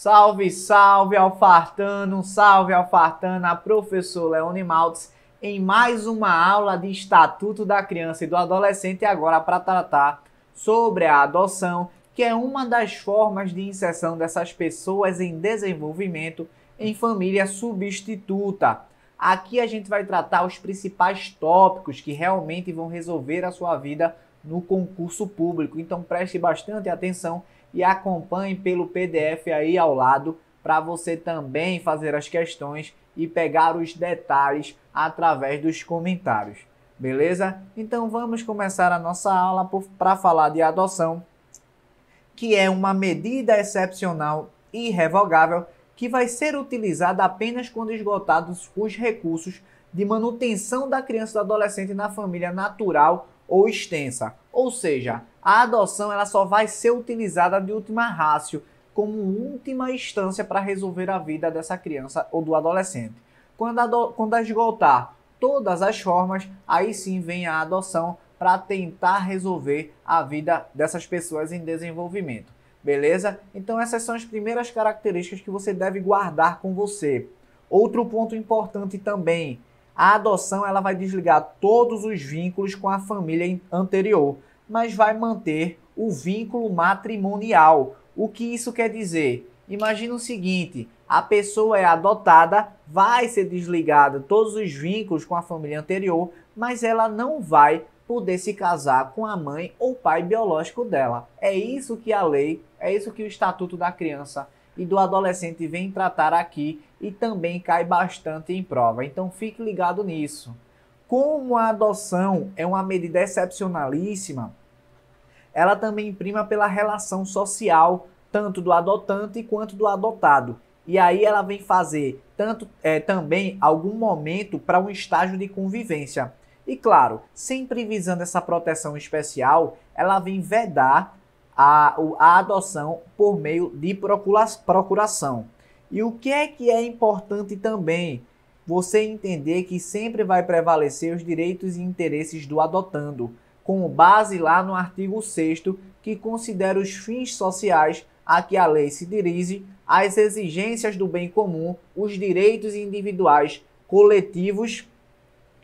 Salve, salve Alfartano, salve Alfartana, professor Leone Maltes, em mais uma aula de Estatuto da Criança e do Adolescente, agora para tratar sobre a adoção, que é uma das formas de inserção dessas pessoas em desenvolvimento em família substituta. Aqui a gente vai tratar os principais tópicos que realmente vão resolver a sua vida no concurso público, então preste bastante atenção e acompanhe pelo PDF aí ao lado para você também fazer as questões e pegar os detalhes através dos comentários. Beleza? Então vamos começar a nossa aula para falar de adoção, que é uma medida excepcional e irrevogável que vai ser utilizada apenas quando esgotados os recursos de manutenção da criança e do adolescente na família natural ou extensa. Ou seja, a adoção ela só vai ser utilizada de última rácio, como última instância para resolver a vida dessa criança ou do adolescente. Quando, ado quando esgotar todas as formas, aí sim vem a adoção para tentar resolver a vida dessas pessoas em desenvolvimento. Beleza? Então essas são as primeiras características que você deve guardar com você. Outro ponto importante também, a adoção ela vai desligar todos os vínculos com a família anterior, mas vai manter o vínculo matrimonial. O que isso quer dizer? Imagina o seguinte: a pessoa é adotada, vai ser desligada todos os vínculos com a família anterior, mas ela não vai poder se casar com a mãe ou pai biológico dela. É isso que a lei, é isso que o Estatuto da Criança e do Adolescente vem tratar aqui e também cai bastante em prova. Então fique ligado nisso. Como a adoção é uma medida excepcionalíssima, ela também prima pela relação social, tanto do adotante quanto do adotado. E aí ela vem fazer tanto é, também algum momento para um estágio de convivência. E claro, sempre visando essa proteção especial, ela vem vedar a, a adoção por meio de procura, procuração. E o que é que é importante também? Você entender que sempre vai prevalecer os direitos e interesses do adotando, com base lá no artigo 6 que considera os fins sociais a que a lei se dirige, as exigências do bem comum, os direitos individuais, coletivos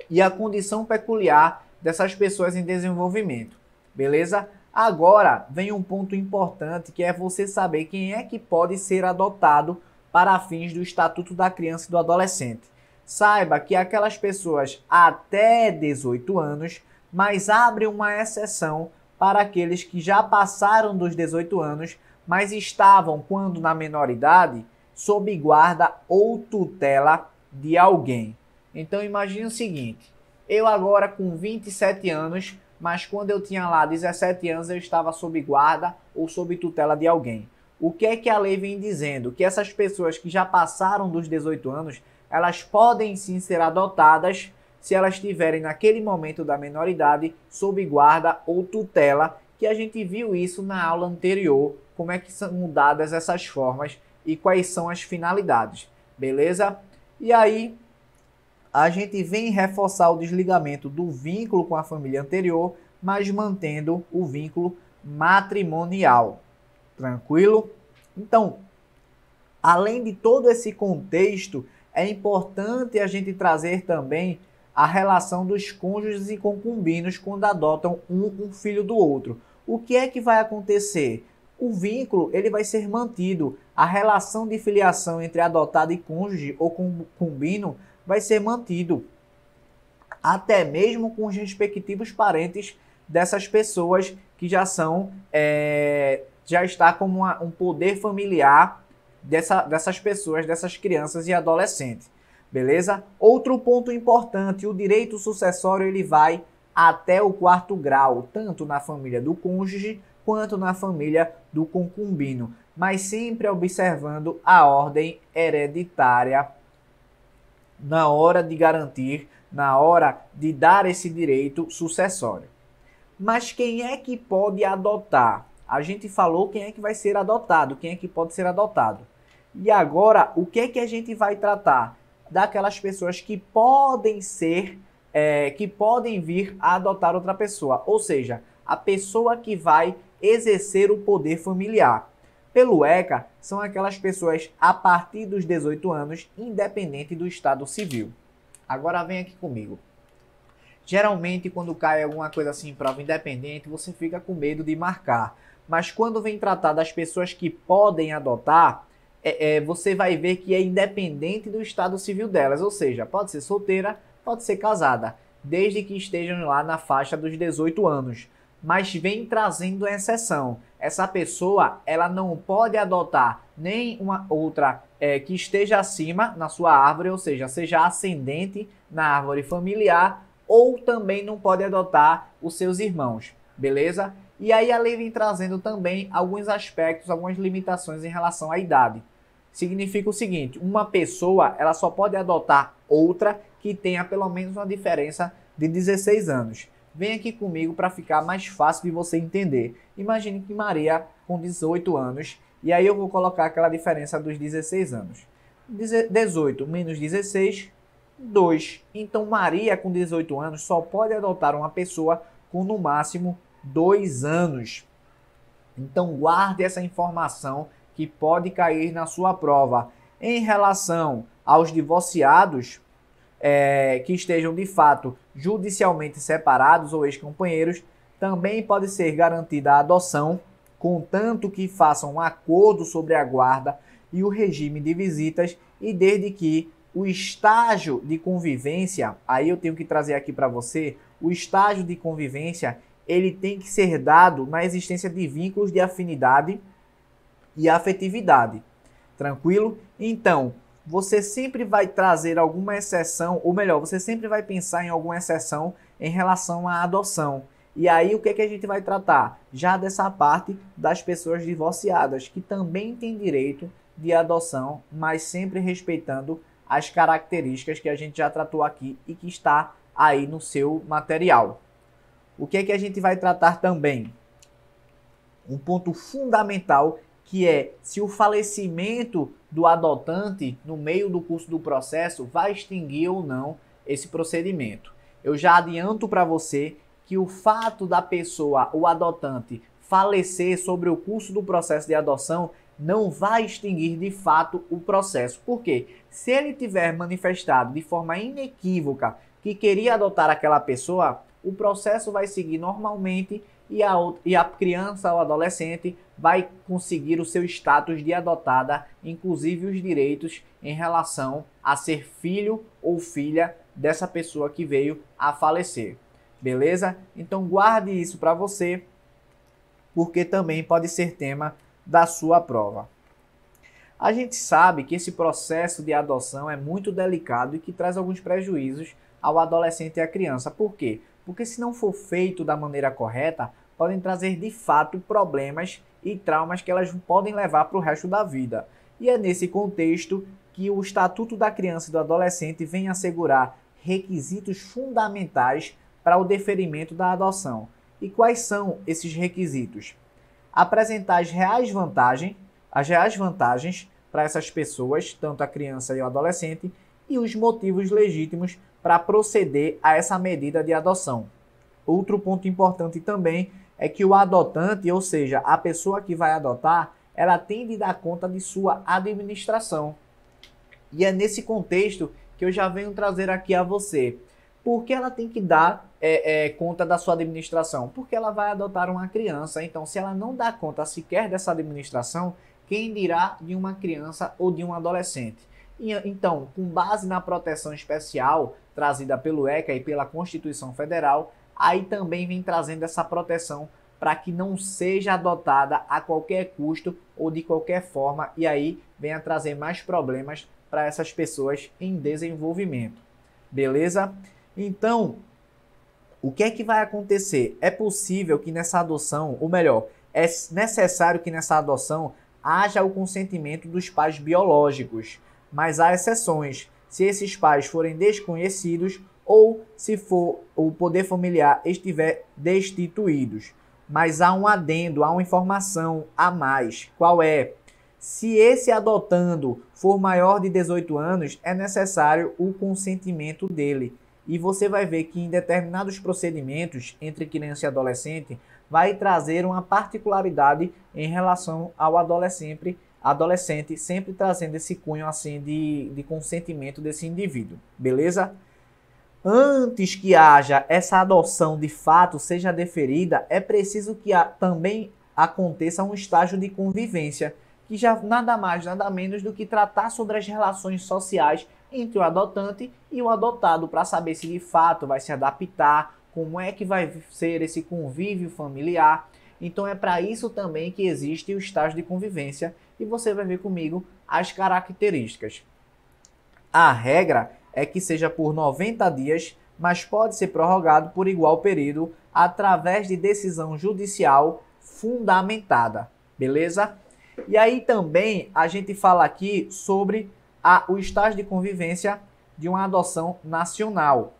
e a condição peculiar dessas pessoas em desenvolvimento. Beleza? Agora vem um ponto importante que é você saber quem é que pode ser adotado para fins do Estatuto da Criança e do Adolescente. Saiba que aquelas pessoas até 18 anos, mas abre uma exceção para aqueles que já passaram dos 18 anos, mas estavam, quando na menoridade, sob guarda ou tutela de alguém. Então imagine o seguinte: eu agora com 27 anos, mas quando eu tinha lá 17 anos eu estava sob guarda ou sob tutela de alguém. O que é que a lei vem dizendo? Que essas pessoas que já passaram dos 18 anos, elas podem sim ser adotadas se elas tiverem naquele momento da menoridade sob guarda ou tutela, que a gente viu isso na aula anterior, como é que são mudadas essas formas e quais são as finalidades, beleza? E aí a gente vem reforçar o desligamento do vínculo com a família anterior, mas mantendo o vínculo matrimonial. Tranquilo? Então, além de todo esse contexto, é importante a gente trazer também a relação dos cônjuges e concubinos quando adotam um, um filho do outro. O que é que vai acontecer? O vínculo ele vai ser mantido, a relação de filiação entre adotado e cônjuge ou concubino vai ser mantido, até mesmo com os respectivos parentes dessas pessoas que já são é, já está como uma, um poder familiar dessa, dessas pessoas, dessas crianças e adolescentes. Beleza? Outro ponto importante, o direito sucessório ele vai até o quarto grau, tanto na família do cônjuge quanto na família do concubino, mas sempre observando a ordem hereditária na hora de garantir, na hora de dar esse direito sucessório. Mas quem é que pode adotar a gente falou quem é que vai ser adotado, quem é que pode ser adotado. E agora, o que é que a gente vai tratar? Daquelas pessoas que podem ser, é, que podem vir a adotar outra pessoa, ou seja, a pessoa que vai exercer o poder familiar. Pelo ECA, são aquelas pessoas a partir dos 18 anos, independente do estado civil. Agora vem aqui comigo. Geralmente, quando cai alguma coisa assim em prova independente, você fica com medo de marcar mas quando vem tratar das pessoas que podem adotar, é, é, você vai ver que é independente do estado civil delas, ou seja, pode ser solteira, pode ser casada, desde que estejam lá na faixa dos 18 anos. Mas vem trazendo exceção. Essa pessoa ela não pode adotar nem uma outra é, que esteja acima na sua árvore, ou seja, seja ascendente na árvore familiar, ou também não pode adotar os seus irmãos, beleza? E aí a lei vem trazendo também alguns aspectos, algumas limitações em relação à idade. Significa o seguinte, uma pessoa ela só pode adotar outra que tenha pelo menos uma diferença de 16 anos. Vem aqui comigo para ficar mais fácil de você entender. Imagine que Maria com 18 anos, e aí eu vou colocar aquela diferença dos 16 anos. 18 menos 16, 2. Então Maria com 18 anos só pode adotar uma pessoa com no máximo dois anos. Então guarde essa informação que pode cair na sua prova. Em relação aos divorciados é, que estejam de fato judicialmente separados ou ex-companheiros, também pode ser garantida a adoção, contanto que façam um acordo sobre a guarda e o regime de visitas e desde que o estágio de convivência, aí eu tenho que trazer aqui para você, o estágio de convivência ele tem que ser dado na existência de vínculos de afinidade e afetividade. Tranquilo? Então, você sempre vai trazer alguma exceção, ou melhor, você sempre vai pensar em alguma exceção em relação à adoção. E aí, o que, é que a gente vai tratar? Já dessa parte das pessoas divorciadas, que também têm direito de adoção, mas sempre respeitando as características que a gente já tratou aqui e que está aí no seu material o que é que a gente vai tratar também? Um ponto fundamental que é se o falecimento do adotante no meio do curso do processo vai extinguir ou não esse procedimento. Eu já adianto para você que o fato da pessoa, o adotante, falecer sobre o curso do processo de adoção não vai extinguir de fato o processo. Por quê? Se ele tiver manifestado de forma inequívoca que queria adotar aquela pessoa, o processo vai seguir normalmente e a, e a criança ou adolescente vai conseguir o seu status de adotada, inclusive os direitos em relação a ser filho ou filha dessa pessoa que veio a falecer. Beleza? Então guarde isso para você, porque também pode ser tema da sua prova. A gente sabe que esse processo de adoção é muito delicado e que traz alguns prejuízos ao adolescente e à criança. Por quê? porque se não for feito da maneira correta, podem trazer de fato problemas e traumas que elas podem levar para o resto da vida. E é nesse contexto que o Estatuto da Criança e do Adolescente vem assegurar requisitos fundamentais para o deferimento da adoção. E quais são esses requisitos? Apresentar as reais vantagens, as reais vantagens para essas pessoas, tanto a criança e o adolescente, e os motivos legítimos para proceder a essa medida de adoção. Outro ponto importante também é que o adotante, ou seja, a pessoa que vai adotar, ela tem de dar conta de sua administração. E é nesse contexto que eu já venho trazer aqui a você. Por que ela tem que dar é, é, conta da sua administração? Porque ela vai adotar uma criança. Então, se ela não dá conta sequer dessa administração, quem dirá de uma criança ou de um adolescente? Então, com base na proteção especial trazida pelo ECA e pela Constituição Federal, aí também vem trazendo essa proteção para que não seja adotada a qualquer custo ou de qualquer forma e aí venha trazer mais problemas para essas pessoas em desenvolvimento. Beleza? Então, o que é que vai acontecer? É possível que nessa adoção, ou melhor, é necessário que nessa adoção haja o consentimento dos pais biológicos mas há exceções. Se esses pais forem desconhecidos ou se for o poder familiar estiver destituídos. Mas há um adendo, há uma informação a mais. Qual é? Se esse adotando for maior de 18 anos, é necessário o consentimento dele. E você vai ver que em determinados procedimentos entre criança e adolescente vai trazer uma particularidade em relação ao adolescente adolescente, sempre trazendo esse cunho assim de, de consentimento desse indivíduo, beleza? Antes que haja essa adoção de fato seja deferida, é preciso que a, também aconteça um estágio de convivência, que já nada mais, nada menos do que tratar sobre as relações sociais entre o adotante e o adotado, para saber se de fato vai se adaptar, como é que vai ser esse convívio familiar. Então é para isso também que existe o estágio de convivência e você vai ver comigo as características. A regra é que seja por 90 dias, mas pode ser prorrogado por igual período através de decisão judicial fundamentada, beleza? E aí também a gente fala aqui sobre a, o estágio de convivência de uma adoção nacional.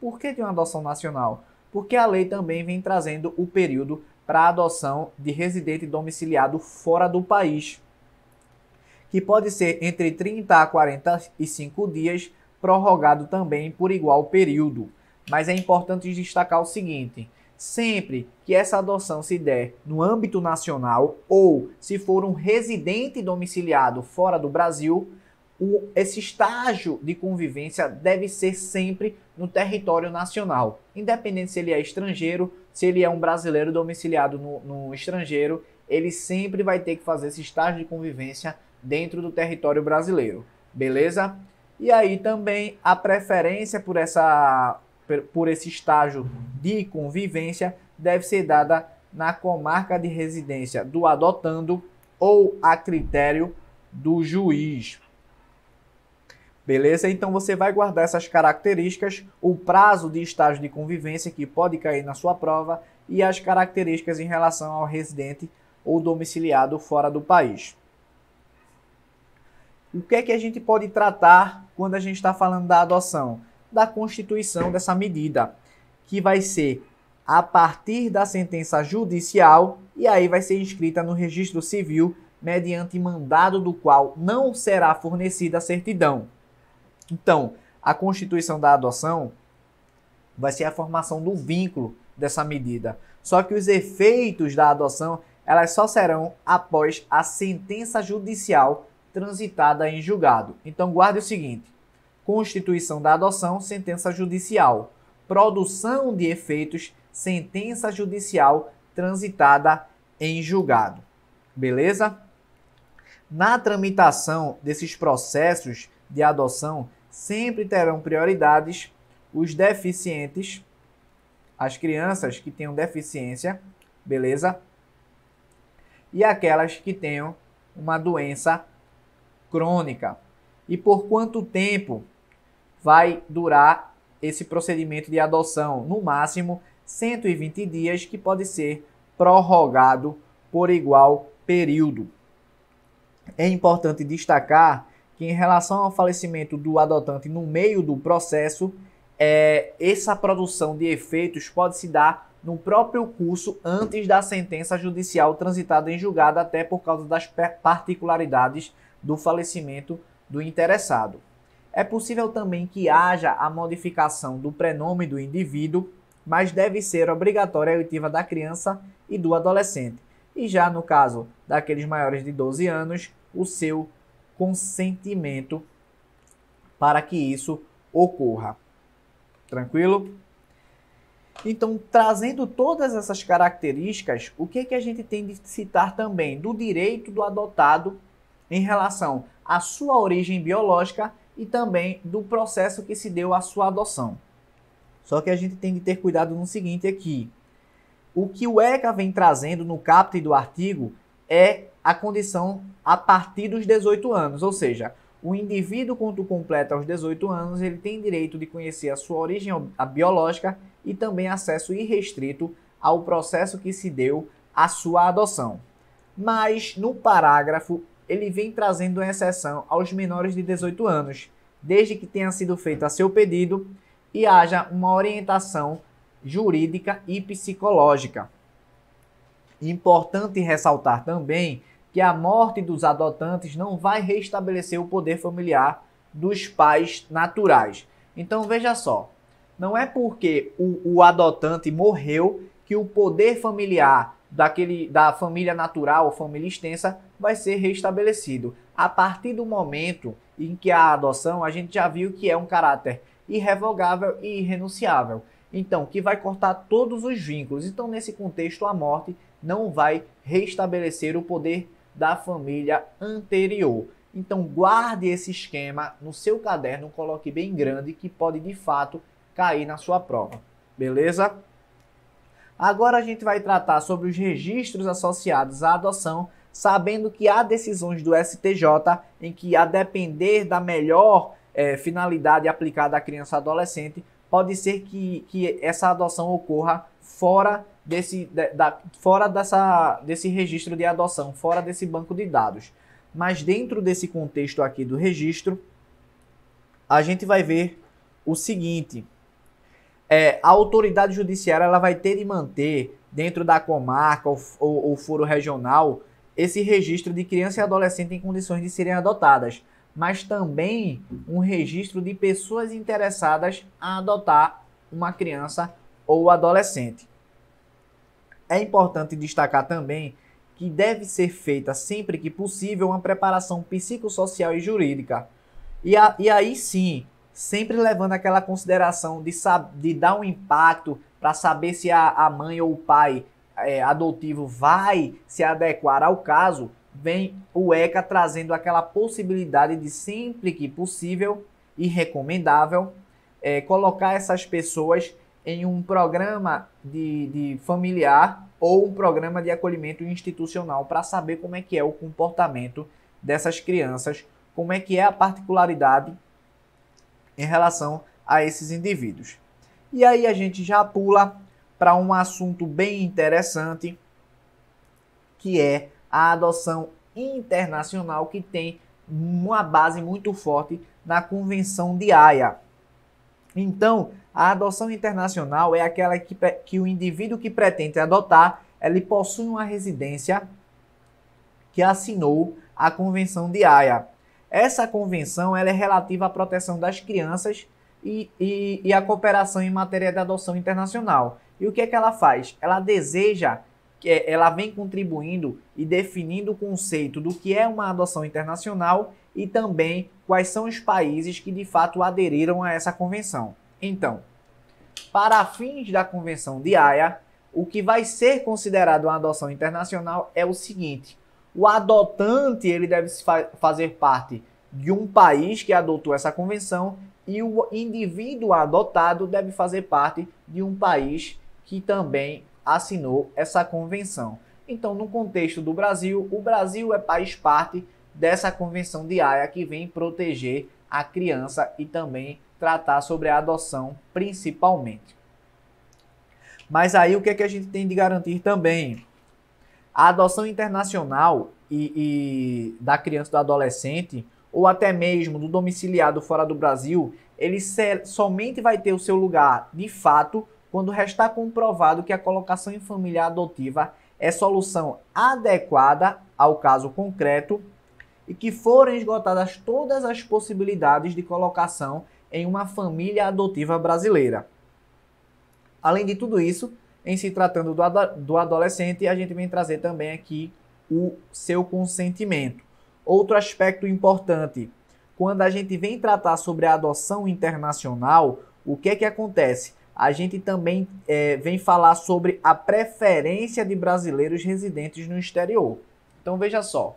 Por que de uma adoção nacional? Porque a lei também vem trazendo o período para adoção de residente domiciliado fora do país que pode ser entre 30 a 45 dias, prorrogado também por igual período. Mas é importante destacar o seguinte: sempre que essa adoção se der no âmbito nacional ou se for um residente domiciliado fora do Brasil, o, esse estágio de convivência deve ser sempre no território nacional, independente se ele é estrangeiro, se ele é um brasileiro domiciliado no, no estrangeiro, ele sempre vai ter que fazer esse estágio de convivência dentro do território brasileiro, beleza? E aí também a preferência por, essa, por esse estágio de convivência deve ser dada na comarca de residência do adotando ou a critério do juiz. Beleza? Então você vai guardar essas características, o prazo de estágio de convivência que pode cair na sua prova e as características em relação ao residente ou domiciliado fora do país. O que é que a gente pode tratar quando a gente está falando da adoção? Da constituição dessa medida, que vai ser a partir da sentença judicial e aí vai ser inscrita no registro civil mediante mandado do qual não será fornecida a certidão. Então, a constituição da adoção vai ser a formação do vínculo dessa medida. Só que os efeitos da adoção elas só serão após a sentença judicial transitada em julgado. Então guarde o seguinte: constituição da adoção, sentença judicial, produção de efeitos, sentença judicial transitada em julgado. Beleza? Na tramitação desses processos de adoção, sempre terão prioridades os deficientes, as crianças que tenham deficiência, beleza? e aquelas que tenham uma doença crônica. E por quanto tempo vai durar esse procedimento de adoção? No máximo 120 dias, que pode ser prorrogado por igual período. É importante destacar que, em relação ao falecimento do adotante no meio do processo, é, essa produção de efeitos pode se dar no próprio curso antes da sentença judicial transitada em julgado, até por causa das particularidades do falecimento do interessado. É possível também que haja a modificação do prenome do indivíduo, mas deve ser obrigatória a oitiva da criança e do adolescente. E já no caso daqueles maiores de 12 anos, o seu consentimento para que isso ocorra. Tranquilo? Então, trazendo todas essas características, o que, é que a gente tem de citar também do direito do adotado em relação à sua origem biológica e também do processo que se deu à sua adoção. Só que a gente tem que ter cuidado no seguinte aqui. O que o ECA vem trazendo no caput do artigo é a condição a partir dos 18 anos, ou seja, o indivíduo quando completa aos 18 anos, ele tem direito de conhecer a sua origem biológica e também acesso irrestrito ao processo que se deu à sua adoção. Mas, no parágrafo, ele vem trazendo exceção aos menores de 18 anos, desde que tenha sido feito a seu pedido e haja uma orientação jurídica e psicológica. Importante ressaltar também que a morte dos adotantes não vai restabelecer o poder familiar dos pais naturais. Então veja só, não é porque o, o adotante morreu que o poder familiar daquele, da família natural ou família extensa vai ser restabelecido. A partir do momento em que a adoção, a gente já viu que é um caráter irrevogável e irrenunciável. Então, que vai cortar todos os vínculos. Então, nesse contexto, a morte não vai restabelecer o poder da família anterior. Então, guarde esse esquema no seu caderno, coloque bem grande, que pode de fato cair na sua prova. Beleza? Agora a gente vai tratar sobre os registros associados à adoção, sabendo que há decisões do STJ em que, a depender da melhor é, finalidade aplicada à criança adolescente, pode ser que, que essa adoção ocorra fora desse, da, fora dessa, desse registro de adoção, fora desse banco de dados. Mas dentro desse contexto aqui do registro, a gente vai ver o seguinte é, a autoridade judiciária ela vai ter de manter dentro da comarca ou, o foro regional esse registro de criança e adolescente em condições de serem adotadas, mas também um registro de pessoas interessadas a adotar uma criança ou adolescente. É importante destacar também que deve ser feita sempre que possível uma preparação psicossocial e jurídica. E, a, e aí sim, sempre levando aquela consideração de, de dar um impacto para saber se a, a, mãe ou o pai é, adotivo vai se adequar ao caso, vem o ECA trazendo aquela possibilidade de sempre que possível e recomendável é, colocar essas pessoas em um programa de, de familiar ou um programa de acolhimento institucional para saber como é que é o comportamento dessas crianças, como é que é a particularidade em relação a esses indivíduos. E aí a gente já pula para um assunto bem interessante, que é a adoção internacional que tem uma base muito forte na Convenção de Haia. Então, a adoção internacional é aquela que, que o indivíduo que pretende adotar, ele possui uma residência que assinou a Convenção de Haia. Essa convenção ela é relativa à proteção das crianças e, e, e à cooperação em matéria de adoção internacional. E o que é que ela faz? Ela deseja, eh, ela vem contribuindo e definindo o conceito do que é uma adoção internacional e também quais são os países que de fato aderiram a essa convenção. Então, para fins da Convenção de Haia, o que vai ser considerado uma adoção internacional é o seguinte: o adotante ele deve fazer parte de um país que adotou essa convenção e o indivíduo adotado deve fazer parte de um país que também assinou essa convenção. Então, no contexto do Brasil, o Brasil é país parte dessa convenção de Haia que vem proteger a criança e também tratar sobre a adoção, principalmente. Mas aí o que é que a gente tem de garantir também? A adoção internacional e, e da criança do adolescente, ou até mesmo do domiciliado fora do Brasil, ele somente vai ter o seu lugar de fato quando restar comprovado que a colocação em família adotiva é solução adequada ao caso concreto e que forem esgotadas todas as possibilidades de colocação em uma família adotiva brasileira. Além de tudo isso, em se tratando do, do adolescente, a gente vem trazer também aqui o seu consentimento. Outro aspecto importante, quando a gente vem tratar sobre a adoção internacional, o que é que acontece? A gente também é, vem falar sobre a preferência de brasileiros residentes no exterior. Então veja só,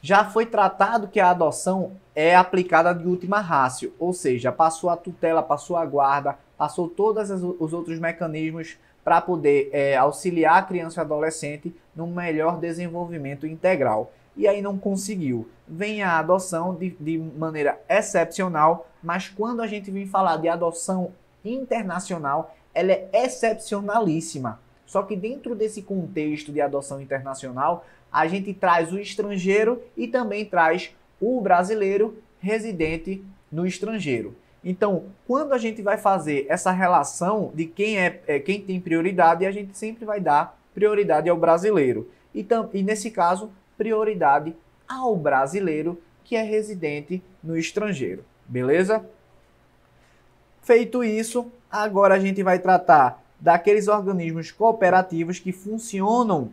já foi tratado que a adoção é aplicada de última rácio, ou seja, passou a tutela, passou a guarda, passou todos os outros mecanismos para poder é, auxiliar a criança e adolescente no melhor desenvolvimento integral. E aí não conseguiu. Vem a adoção de, de maneira excepcional, mas quando a gente vem falar de adoção internacional, ela é excepcionalíssima. Só que dentro desse contexto de adoção internacional, a gente traz o estrangeiro e também traz o brasileiro residente no estrangeiro. Então, quando a gente vai fazer essa relação de quem é, é quem tem prioridade, a gente sempre vai dar prioridade ao brasileiro. Então, e nesse caso, prioridade ao brasileiro que é residente no estrangeiro. Beleza? Feito isso, agora a gente vai tratar daqueles organismos cooperativos que funcionam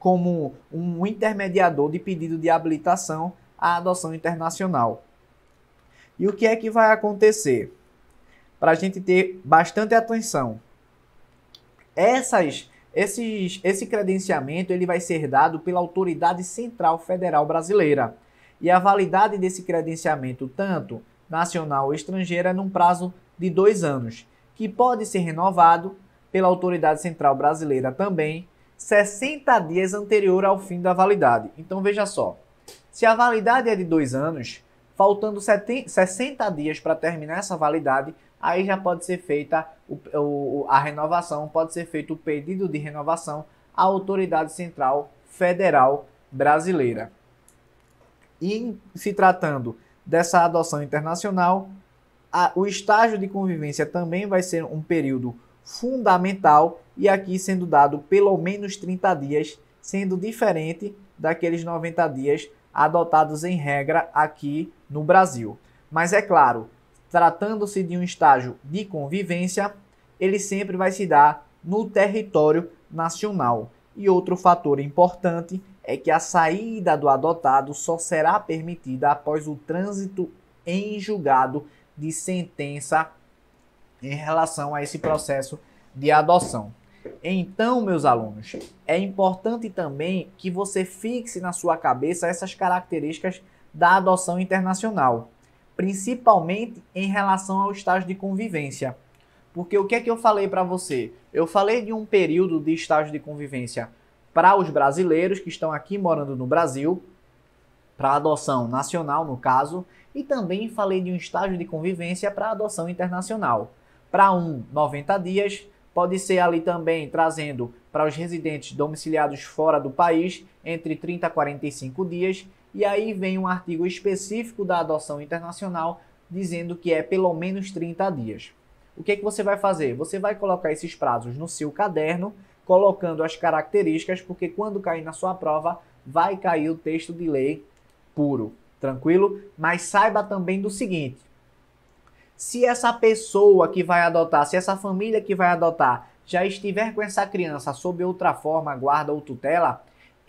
como um intermediador de pedido de habilitação à adoção internacional. E o que é que vai acontecer? Para a gente ter bastante atenção. Essas, esses, esse credenciamento ele vai ser dado pela Autoridade Central Federal Brasileira. E a validade desse credenciamento, tanto nacional ou estrangeira, é num prazo de dois anos, que pode ser renovado pela Autoridade Central Brasileira também 60 dias anterior ao fim da validade. Então veja só, se a validade é de dois anos, faltando 60 dias para terminar essa validade, aí já pode ser feita a renovação, pode ser feito o pedido de renovação à Autoridade Central Federal Brasileira. E se tratando dessa adoção internacional, a, o estágio de convivência também vai ser um período fundamental e aqui sendo dado pelo menos 30 dias, sendo diferente daqueles 90 dias adotados em regra aqui no Brasil. Mas é claro, tratando-se de um estágio de convivência, ele sempre vai se dar no território nacional. E outro fator importante é que a saída do adotado só será permitida após o trânsito em julgado de sentença em relação a esse processo de adoção. Então, meus alunos, é importante também que você fixe na sua cabeça essas características da adoção internacional, principalmente em relação ao estágio de convivência. Porque o que é que eu falei para você? Eu falei de um período de estágio de convivência para os brasileiros que estão aqui morando no Brasil, para adoção nacional, no caso, e também falei de um estágio de convivência para adoção internacional. Para um, 90 dias, pode ser ali também trazendo para os residentes domiciliados fora do país entre 30 a 45 dias e aí vem um artigo específico da adoção internacional dizendo que é pelo menos 30 dias. O que, é que você vai fazer? Você vai colocar esses prazos no seu caderno, colocando as características, porque quando cair na sua prova, vai cair o texto de lei puro, tranquilo? Mas saiba também do seguinte: se essa pessoa que vai adotar, se essa família que vai adotar já estiver com essa criança sob outra forma, guarda ou tutela,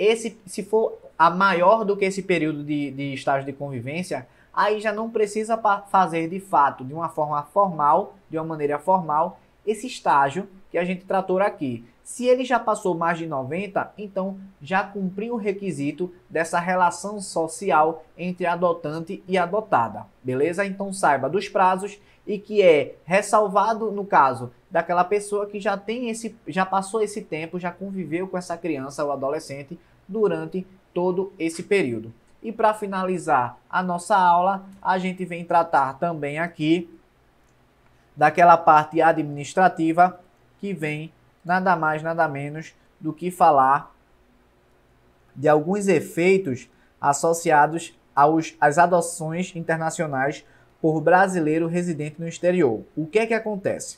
esse, se for a maior do que esse período de, de estágio de convivência, aí já não precisa fazer de fato, de uma forma formal, de uma maneira formal, esse estágio que a gente tratou aqui. Se ele já passou mais de 90, então já cumpriu o requisito dessa relação social entre adotante e adotada, beleza? Então saiba dos prazos e que é ressalvado no caso daquela pessoa que já tem esse, já passou esse tempo, já conviveu com essa criança ou adolescente durante todo esse período. E para finalizar a nossa aula, a gente vem tratar também aqui daquela parte administrativa que vem nada mais, nada menos do que falar de alguns efeitos associados aos, às adoções internacionais por brasileiro residente no exterior. O que é que acontece?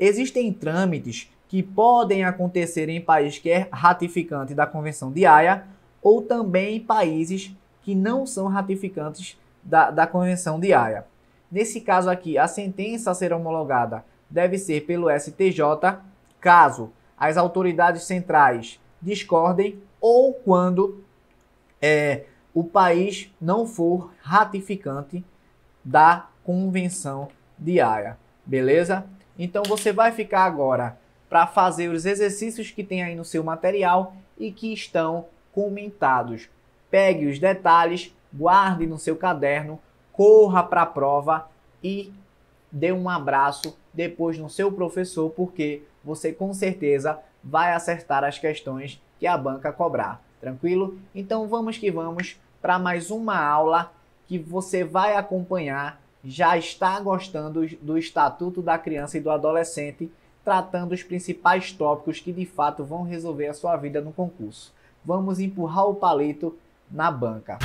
Existem trâmites que podem acontecer em país que é ratificante da Convenção de Haia ou também em países que não são ratificantes da, da Convenção de Haia. Nesse caso aqui, a sentença a ser homologada deve ser pelo STJ, caso as autoridades centrais discordem ou quando é, o país não for ratificante da Convenção de Haia. Beleza? Então você vai ficar agora para fazer os exercícios que tem aí no seu material e que estão comentados. Pegue os detalhes, guarde no seu caderno, corra para a prova e dê um abraço depois no seu professor, porque você com certeza vai acertar as questões que a banca cobrar. Tranquilo? Então vamos que vamos para mais uma aula que você vai acompanhar. Já está gostando do Estatuto da Criança e do Adolescente? tratando os principais tópicos que de fato vão resolver a sua vida no concurso. Vamos empurrar o palito na banca.